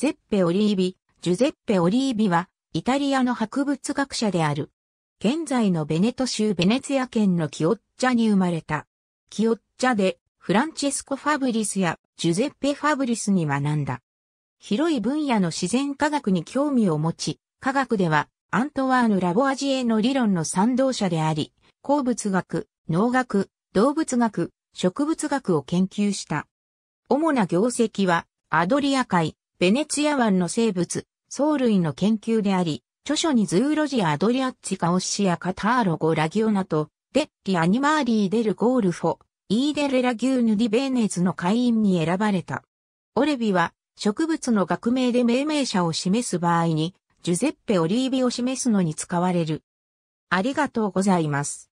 ゼッペ・オリービ、ジュゼッペ・オリービは、イタリアの博物学者である。現在のベネト州ベネツィア県のキオッチャに生まれた。キオッチャで、フランチェスコ・ファブリスやジュゼッペ・ファブリスに学んだ。広い分野の自然科学に興味を持ち、科学ではアントワーヌ・ラボアジエの理論の賛同者であり、鉱物学、農学、動物学、植物学を研究した。主な業績は、アドリア海、ベネツィア湾の生物、藻類の研究であり、著書にズーロジア・アドリアッチカ・オッシア・カターロゴ・ラギオナと、デッリ・アニマーリー・デル・ゴールフォ、イーデレ・ラギューヌ・ディ・ベーネズの会員に選ばれた。オレビは、植物の学名で命名者を示す場合に、ジュゼッペ・オリービを示すのに使われる。ありがとうございます。